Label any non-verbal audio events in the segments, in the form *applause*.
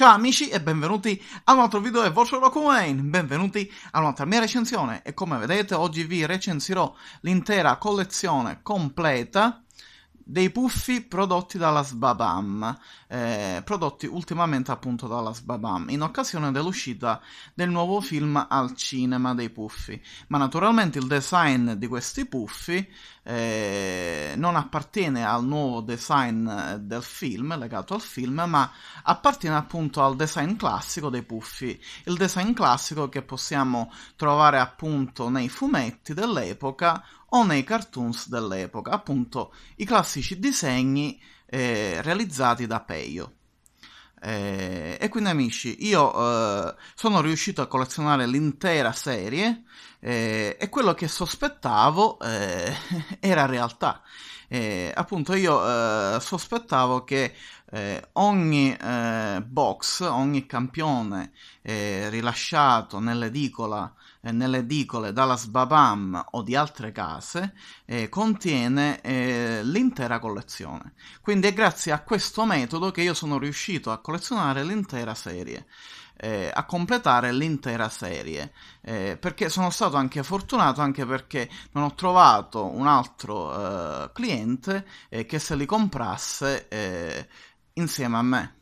Ciao amici e benvenuti a un altro video del vostro Rockwane, benvenuti a un'altra mia recensione e come vedete oggi vi recensirò l'intera collezione completa dei puffi prodotti dalla Sbabam, eh, prodotti ultimamente appunto dalla Sbabam, in occasione dell'uscita del nuovo film al cinema dei puffi. Ma naturalmente il design di questi puffi eh, non appartiene al nuovo design eh, del film, legato al film, ma appartiene appunto al design classico dei puffi, il design classico che possiamo trovare appunto nei fumetti dell'epoca o nei cartoons dell'epoca, appunto i classici disegni eh, realizzati da Peio e quindi amici, io eh, sono riuscito a collezionare l'intera serie eh, e quello che sospettavo eh, *laughs* era realtà eh, appunto io eh, sospettavo che eh, ogni eh, box, ogni campione eh, rilasciato nell'edicola eh, nelle edicole dalla Sbabam o di altre case eh, contiene eh, l'intera collezione. Quindi è grazie a questo metodo che io sono riuscito a collezionare l'intera serie eh, a completare l'intera serie. Eh, perché sono stato anche fortunato, anche perché non ho trovato un altro eh, cliente eh, che se li comprasse eh, insieme a me.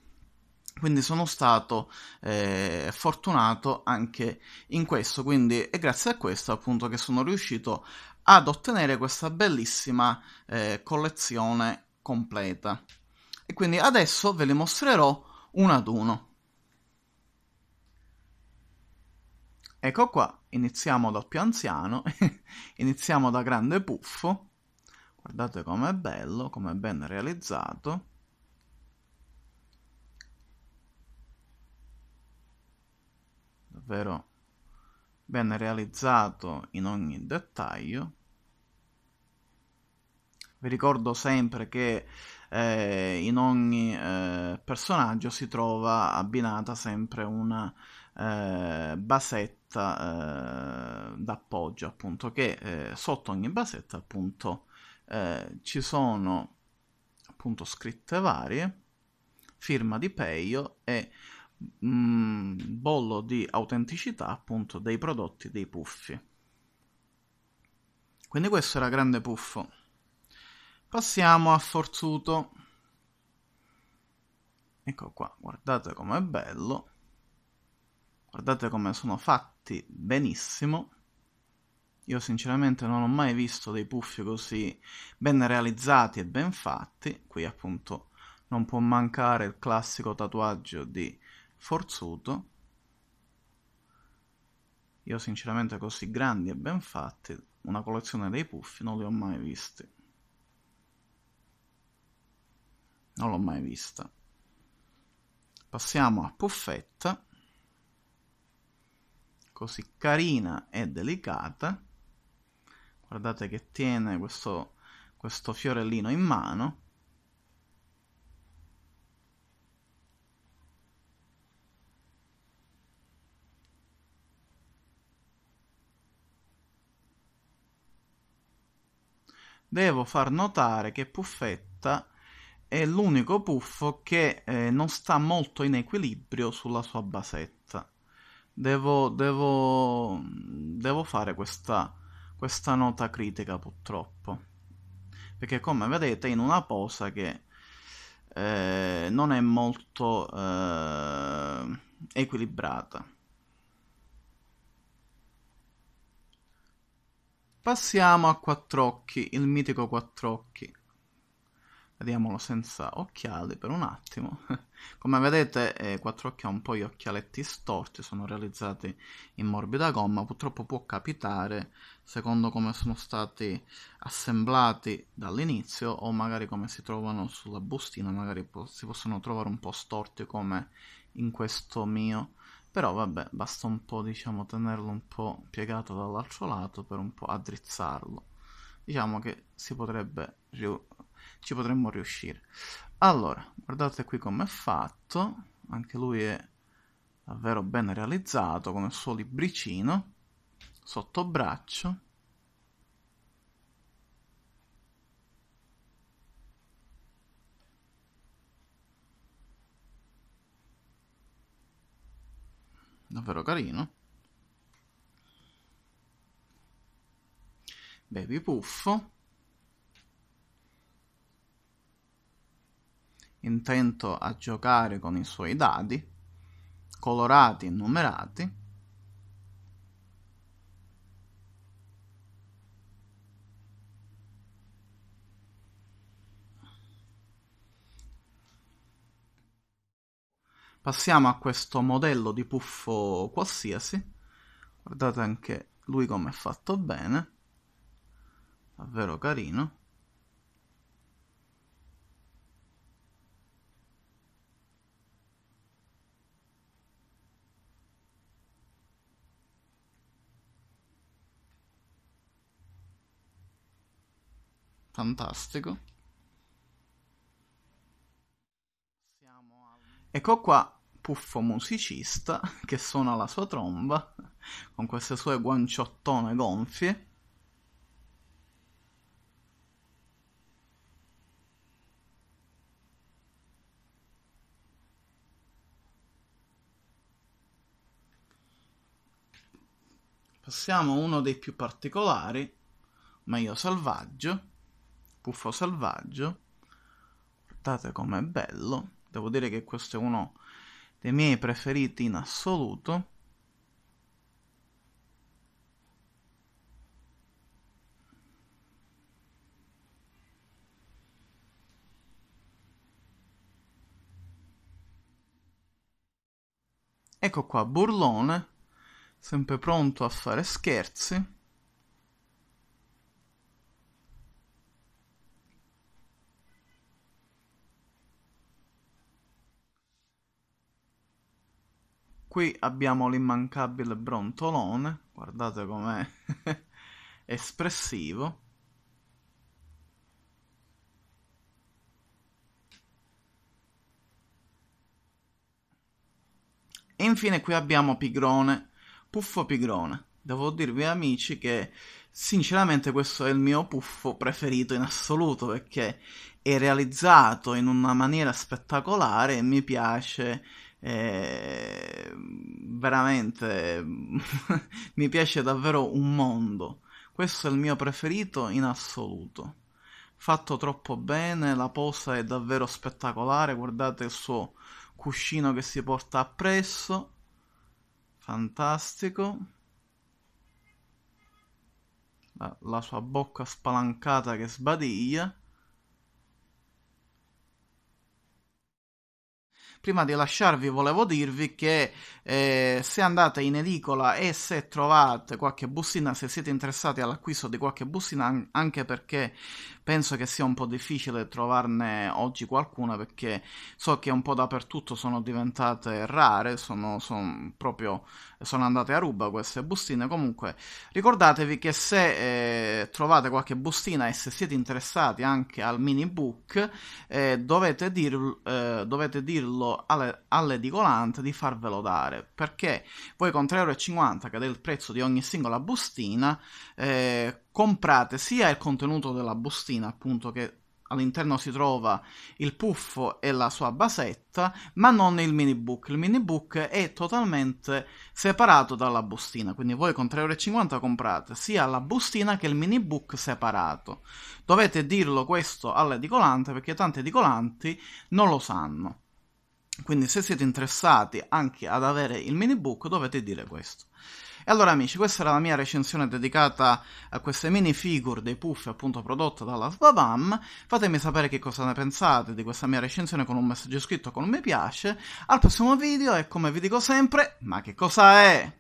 Quindi sono stato eh, fortunato anche in questo, quindi è grazie a questo appunto che sono riuscito ad ottenere questa bellissima eh, collezione completa. E quindi adesso ve li mostrerò uno ad uno. Ecco qua, iniziamo dal più anziano, *laughs* iniziamo da grande puffo, guardate com'è bello, com'è ben realizzato. Davvero ben realizzato in ogni dettaglio. Vi ricordo sempre che eh, in ogni eh, personaggio si trova abbinata sempre una eh, basetta eh, d'appoggio, appunto, che eh, sotto ogni basetta, appunto, eh, ci sono appunto scritte varie, firma di Peio e mh, mm, bollo di autenticità appunto dei prodotti dei puffi. Quindi questo era grande puffo. Passiamo a Forzuto. Ecco qua, guardate com'è bello. Guardate come sono fatti benissimo. Io sinceramente non ho mai visto dei puffi così ben realizzati e ben fatti. Qui appunto non può mancare il classico tatuaggio di Forzuto. Io sinceramente così grandi e ben fatti, una collezione dei puffi non li ho mai visti. non l'ho mai vista. Passiamo a Puffetta, così carina e delicata. Guardate che tiene questo, questo fiorellino in mano. Devo far notare che Puffetta è l'unico puffo che eh, non sta molto in equilibrio sulla sua basetta. Devo, devo, devo fare questa, questa nota critica purtroppo. Perché come vedete in una posa che eh, non è molto eh, equilibrata. Passiamo a quattro occhi, il mitico quattro occhi. Vediamolo senza occhiali per un attimo. *laughs* Come vedete eh, 4K ha un po' gli occhialetti storti, sono realizzati in morbida gomma, purtroppo può capitare, secondo come sono stati assemblati dall'inizio o magari come si trovano sulla bustina, magari po si possono trovare un po' storti come in questo mio. Però vabbè, basta un po' diciamo tenerlo un po' piegato dall'altro lato per un po' addrizzarlo. Diciamo che si potrebbe ci potremmo riuscire. Allora, guardate qui come è fatto, anche lui è davvero ben realizzato come il suo libricino, sotto braccio. Davvero carino. Baby Puffo. intento a giocare con i suoi dadi, colorati e numerati, Passiamo a questo modello di puffo qualsiasi. Guardate anche lui come è fatto bene. Davvero carino. Fantastico. Ecco qua Puffo musicista che suona la sua tromba con queste sue guanciottone gonfie. Passiamo a uno dei più particolari, meglio selvaggio, Spuffo Selvaggio. Guardate com'è bello. Devo dire che questo è uno dei miei preferiti in assoluto. Ecco qua, Burlone, sempre pronto a fare scherzi. qui abbiamo l'immancabile brontolone, guardate com'è *laughs* espressivo. E infine qui abbiamo Pigrone, Puffo Pigrone. Devo dirvi amici che sinceramente questo è il mio puffo preferito in assoluto perché è realizzato in una maniera spettacolare e mi piace eh, veramente *laughs* mi piace davvero un mondo. Questo è il mio preferito in assoluto. Fatto troppo bene, la posa è davvero spettacolare, guardate il suo cuscino che si porta appresso. Fantastico. La, la sua bocca spalancata che sbadiglia. prima di lasciarvi volevo dirvi che eh, se andate in edicola e se trovate qualche bustina, se siete interessati all'acquisto di qualche bustina, anche perché penso che sia un po' difficile trovarne oggi qualcuna, perché so che un po' dappertutto sono diventate rare, sono, sono proprio sono andate a ruba queste bustine. Comunque ricordatevi che se eh, trovate qualche bustina e se siete interessati anche al mini book, eh, dovete dirlo eh, dovete dirlo alle, all'edicolante di farvelo dare, perché voi con 3,50€ che è il prezzo di ogni singola bustina, eh, comprate sia il contenuto della bustina appunto che all'interno si trova il puffo e la sua basetta, ma non il mini book. Il mini book è totalmente separato dalla bustina, quindi voi con 3,50€ comprate sia la bustina che il mini book separato. Dovete dirlo questo all'edicolante perché tanti edicolanti non lo sanno. Quindi se siete interessati anche ad avere il mini book dovete dire questo. E allora amici, questa era la mia recensione dedicata a queste mini figure dei puff appunto prodotte dalla Sbabam. Fatemi sapere che cosa ne pensate di questa mia recensione con un messaggio scritto con un mi piace. Al prossimo video e come vi dico sempre, ma che cosa è?